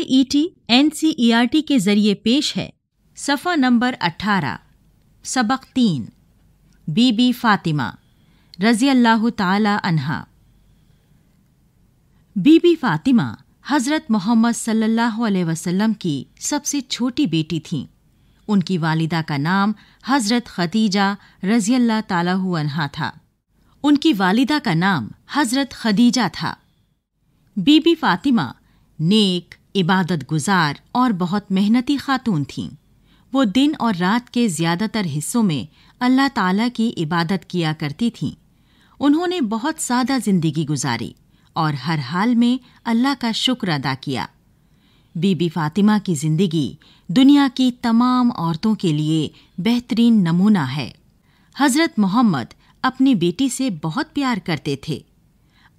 आई E T N C E R T के जरिए पेश है सफ़ा नंबर 18, सबक तीन बीबी फातिमा रज़ी अल्लाह ताला अनहा बीबी फातिमा हज़रत मोहम्मद सल्लल्लाहु अलैहि वसल्लम की सबसे छोटी बेटी थीं उनकी वालिदा का नाम हज़रत खदीजा रज़ी अल्लाह ताला अनहा था उनकी वालिदा का नाम हज़रत खदीजा था बीबी फातिमा नेक इबादत गुजार और बहुत मेहनती खातून थीं वो दिन और रात के ज़्यादातर हिस्सों में अल्लाह ताला की इबादत किया करती थीं उन्होंने बहुत सादा ज़िंदगी गुजारी और हर हाल में अल्लाह का शुक्र अदा किया बीबी फातिमा की ज़िंदगी दुनिया की तमाम औरतों के लिए बेहतरीन नमूना है हज़रत मोहम्मद अपनी बेटी से बहुत प्यार करते थे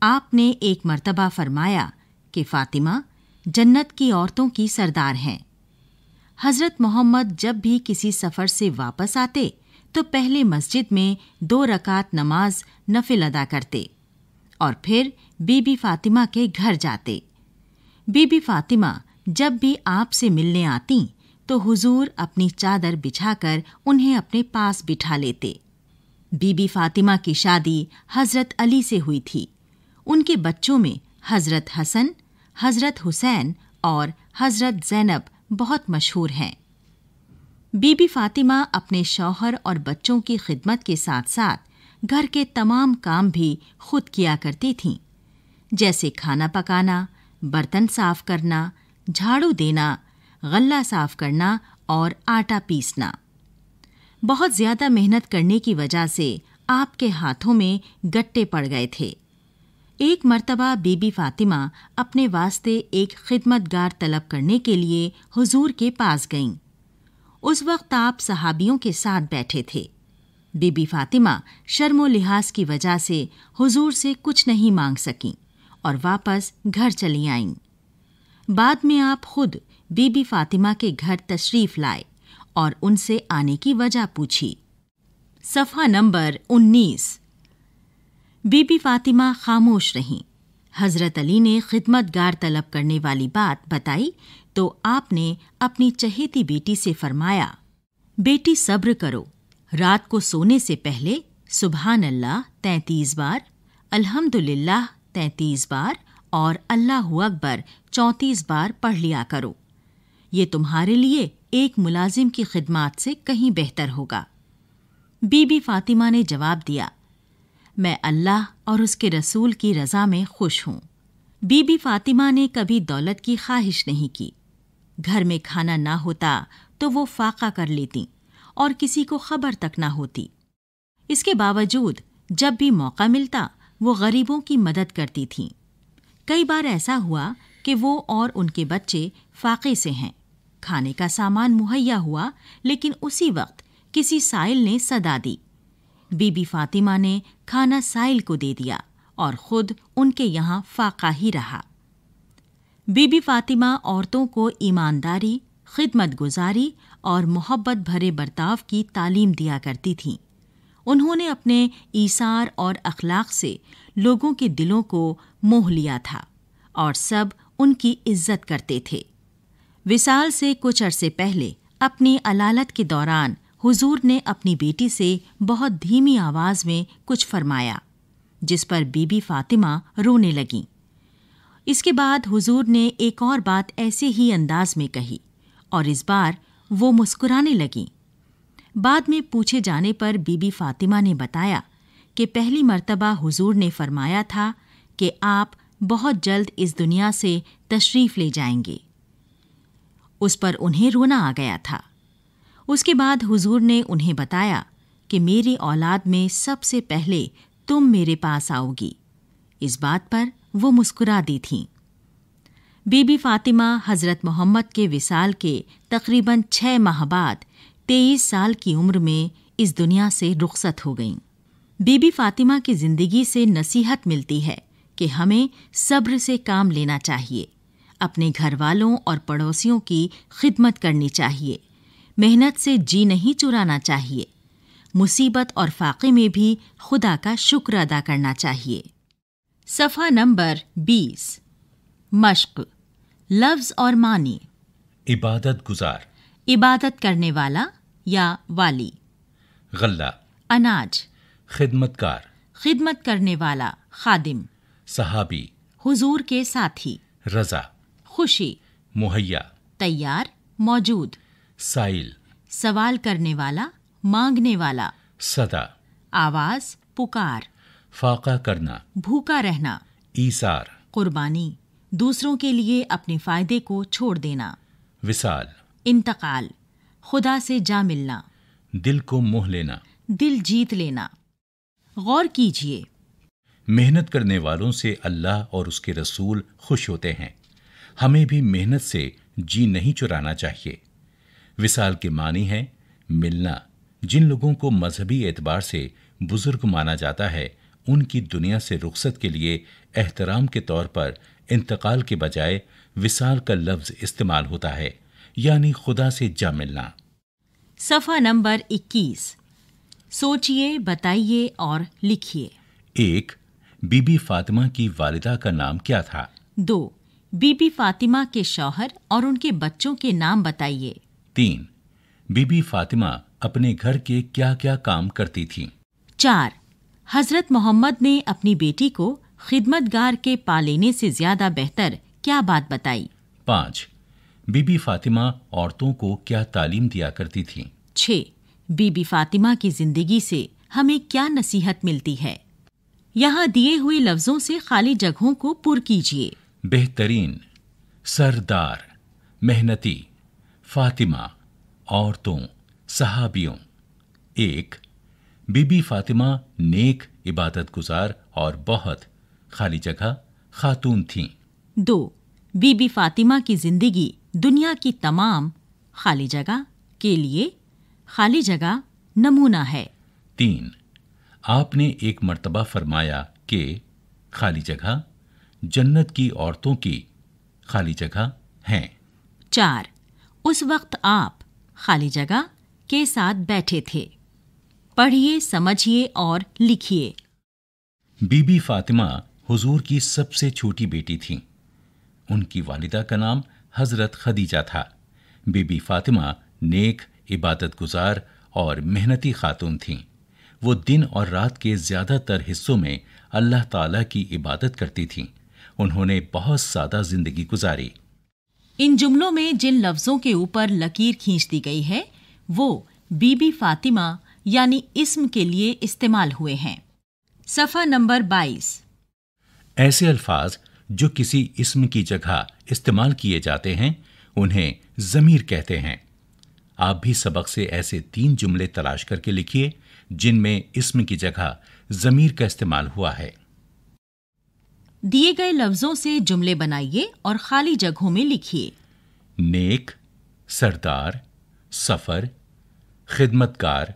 आपने एक मर्तबा फरमाया कि फ़ातिमा जन्नत की औरतों की सरदार हैं हज़रत मोहम्मद जब भी किसी सफ़र से वापस आते तो पहले मस्जिद में दो रकात नमाज नफिल अदा करते और फिर बीबी फातिमा के घर जाते बीबी फातिमा जब भी आपसे मिलने आती तो हुजूर अपनी चादर बिछाकर उन्हें अपने पास बिठा लेते बीबी फातिमा की शादी हज़रत अली से हुई थी उनके बच्चों में हज़रत हसन हज़रत हुसैन और हज़रत ज़ैनब बहुत मशहूर हैं बीबी फ़ातिमा अपने शौहर और बच्चों की खिदमत के साथ साथ घर के तमाम काम भी खुद किया करती थीं जैसे खाना पकाना बर्तन साफ करना झाड़ू देना गल्ला साफ करना और आटा पीसना बहुत ज़्यादा मेहनत करने की वजह से आपके हाथों में गट्टे पड़ गए थे एक मर्तबा बीबी फातिमा अपने वास्ते एक खिदमतगार तलब करने के लिए हुजूर के पास गईं उस वक्त आप सहाबियों के साथ बैठे थे बीबी फातिमा शर्मो लिहाज की वजह से हुजूर से कुछ नहीं मांग सकीं और वापस घर चली आईं बाद में आप खुद बीबी फातिमा के घर तशरीफ़ लाए और उनसे आने की वजह पूछी सफ़ा नंबर 19 बीबी फातिमा खामोश रहीं हजरत अली ने खिदमतगार तलब करने वाली बात बताई तो आपने अपनी चहेती बेटी से फरमाया बेटी सब्र करो रात को सोने से पहले सुबहान अल्लाह तैंतीस बार अल्हम्दुलिल्लाह तैंतीस बार और अल्लाह अकबर चौंतीस बार पढ़ लिया करो ये तुम्हारे लिए एक मुलाजिम की खिदमात से कहीं बेहतर होगा बीबी फातिमा ने जवाब दिया मैं अल्लाह और उसके रसूल की रज़ा में खुश हूँ बीबी फातिमा ने कभी दौलत की ख्वाहिश नहीं की घर में खाना ना होता तो वो फाका कर लेती और किसी को खबर तक ना होती इसके बावजूद जब भी मौका मिलता वो गरीबों की मदद करती थीं कई बार ऐसा हुआ कि वो और उनके बच्चे फाके से हैं खाने का सामान मुहैया हुआ लेकिन उसी वक्त किसी साइल ने सदा दी बीबी फातिमा ने खाना साइल को दे दिया और खुद उनके यहाँ फाका ही रहा बीबी फातिमा औरतों को ईमानदारी खिदमत गुजारी और मोहब्बत भरे बर्ताव की तालीम दिया करती थीं उन्होंने अपने ईसार और अखलाक से लोगों के दिलों को मोह लिया था और सब उनकी इज्जत करते थे विसाल से कुछ अरसे पहले अपनी अलालत के दौरान हुजूर ने अपनी बेटी से बहुत धीमी आवाज में कुछ फरमाया जिस पर बीबी फातिमा रोने लगी इसके बाद हुजूर ने एक और बात ऐसे ही अंदाज में कही और इस बार वो मुस्कुराने लगी बाद में पूछे जाने पर बीबी फातिमा ने बताया कि पहली मर्तबा हुजूर ने फरमाया था कि आप बहुत जल्द इस दुनिया से तशरीफ़ ले जाएंगे उस पर उन्हें रोना आ गया था उसके बाद हुजूर ने उन्हें बताया कि मेरी औलाद में सबसे पहले तुम मेरे पास आओगी इस बात पर वो मुस्कुरा दी थीं बीबी फातिमा हज़रत मोहम्मद के विसाल के तकरीबन छः माह बाद तेईस साल की उम्र में इस दुनिया से रुखसत हो गईं बीबी फातिमा की ज़िंदगी से नसीहत मिलती है कि हमें सब्र से काम लेना चाहिए अपने घर वालों और पड़ोसियों की खिदमत करनी चाहिए मेहनत से जी नहीं चुराना चाहिए मुसीबत और फाके में भी खुदा का शुक्र अदा करना चाहिए सफ़ा नंबर बीस मश्क लफ्ज़ और मानी इबादत गुजार इबादत करने वाला या वाली गल्ला अनाज खिदमतकार खिदमत करने वाला खादिम सहाबी हुजूर के साथी रजा खुशी मुहैया तैयार मौजूद साइल सवाल करने वाला मांगने वाला सदा आवाज पुकार फाका करना भूखा रहना ईसार कुर्बानी दूसरों के लिए अपने फायदे को छोड़ देना विसाल इंतकाल खुदा से जा मिलना दिल को मोह लेना दिल जीत लेना गौर कीजिए मेहनत करने वालों से अल्लाह और उसके रसूल खुश होते हैं हमें भी मेहनत से जी नहीं चुराना चाहिए विसाल के मानी हैं मिलना जिन लोगों को मजहबी एतबार से बुजुर्ग माना जाता है उनकी दुनिया से रुख्सत के लिए एहतराम के तौर पर इंतकाल के बजाय विसाल का लफ्ज इस्तेमाल होता है यानी खुदा से जा मिलना सफा नंबर 21 सोचिए बताइए और लिखिए एक बीबी फातिमा की वालिदा का नाम क्या था दो बीबी फातिमा के शौहर और उनके बच्चों के नाम बताइए तीन बीबी फातिमा अपने घर के क्या क्या काम करती थी चार हजरत मोहम्मद ने अपनी बेटी को खिदमतगार के पा लेने से ज्यादा बेहतर क्या बात बताई पाँच बीबी फातिमा औरतों को क्या तालीम दिया करती थी छः बीबी फातिमा की जिंदगी से हमें क्या नसीहत मिलती है यहाँ दिए हुए लफ्जों से खाली जगहों को पुर कीजिए बेहतरीन सरदार मेहनती फातिमा औरतों सहाबियों एक बीबी फातिमा नेक इबादत गुजार और बहुत खाली जगह खातून थी दो बीबी फातिमा की ज़िंदगी दुनिया की तमाम खाली जगह के लिए खाली जगह नमूना है तीन आपने एक मर्तबा फरमाया कि खाली जगह जन्नत की औरतों की खाली जगह हैं चार उस वक्त आप खाली जगह के साथ बैठे थे पढ़िए समझिए और लिखिए बीबी फातिमा हुजूर की सबसे छोटी बेटी थीं। उनकी वालिदा का नाम हजरत खदीजा था बीबी फातिमा नेक इबादत गुजार और मेहनती खातून थीं। वो दिन और रात के ज़्यादातर हिस्सों में अल्लाह ताला की इबादत करती थीं। उन्होंने बहुत सादा ज़िंदगी गुजारी इन जुमलों में जिन लफ्ज़ों के ऊपर लकीर खींच दी गई है वो बीबी फातिमा यानी इसम के लिए इस्तेमाल हुए हैं सफ़ा नंबर 22 ऐसे अल्फाज जो किसी इसम की जगह इस्तेमाल किए जाते हैं उन्हें ज़मीर कहते हैं आप भी सबक से ऐसे तीन जुमले तलाश करके लिखिए जिनमें इसम की जगह ज़मीर का इस्तेमाल हुआ है दिए गए लफ्जों से जुमले बनाइए और खाली जगहों में लिखिए नेक सरदार सफर खिदमतकार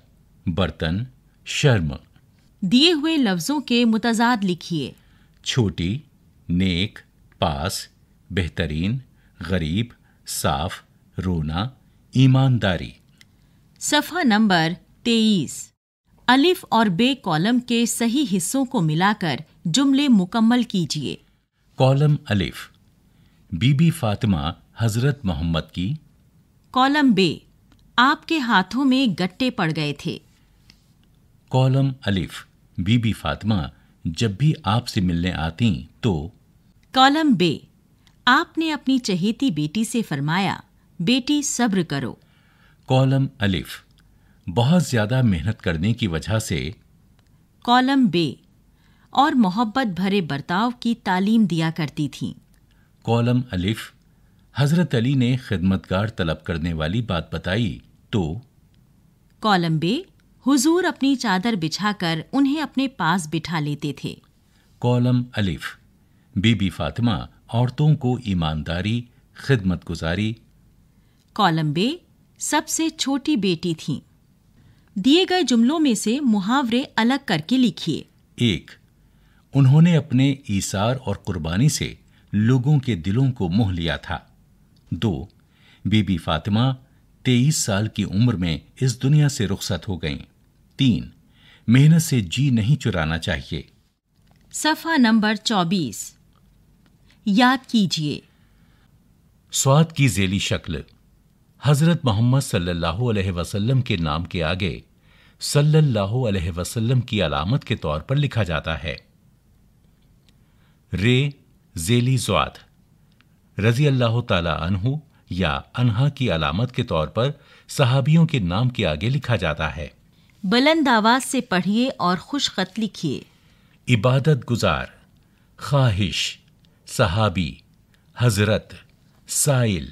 बर्तन शर्म दिए हुए लफ्जों के मुतजाद लिखिए छोटी नेक पास बेहतरीन गरीब साफ रोना ईमानदारी सफ़ा नंबर तेईस अलिफ और बे कॉलम के सही हिस्सों को मिलाकर जुमले मुकम्मल कीजिए कॉलम अलिफ बीबी फातिमा हजरत मोहम्मद की कॉलम बे आपके हाथों में गट्टे पड़ गए थे कॉलम अलिफ बीबी फातिमा जब भी आपसे मिलने आती तो कॉलम बे आपने अपनी चहेती बेटी से फरमाया बेटी सब्र करो कॉलम अलिफ बहुत ज़्यादा मेहनत करने की वजह से कॉलम बे और मोहब्बत भरे बर्ताव की तालीम दिया करती थी कॉलम अलिफ हज़रत अली ने खिदमतगार तलब करने वाली बात बताई तो कॉलम बे हुजूर अपनी चादर बिछाकर उन्हें अपने पास बिठा लेते थे कॉलम अलिफ बीबी फातिमा औरतों को ईमानदारी खिदमत गुजारी कॉलम बे सबसे छोटी बेटी थी दिए गए जुमलों में से मुहावरे अलग करके लिखिए एक उन्होंने अपने ईसार और कुर्बानी से लोगों के दिलों को मोह लिया था दो बीबी फातिमा तेईस साल की उम्र में इस दुनिया से रुखसत हो गई तीन मेहनत से जी नहीं चुराना चाहिए सफा नंबर चौबीस याद कीजिए स्वाद की जेली शक्ल हज़रत मोहम्मद सल्लल्लाहु अलैहि वसल्लम के नाम के आगे सल्लल्लाहु अलैहि वसल्लम की अलामत के तौर पर लिखा जाता है रे जेली जवात रजी अल्लाह तु या अनहा की अलामत के तौर पर सहाबियों के नाम के आगे लिखा जाता है बुलंद आवाज से पढ़िए और खुश खत लिखिए इबादत गुजार ख्वाहिश सहाबी हजरत साइल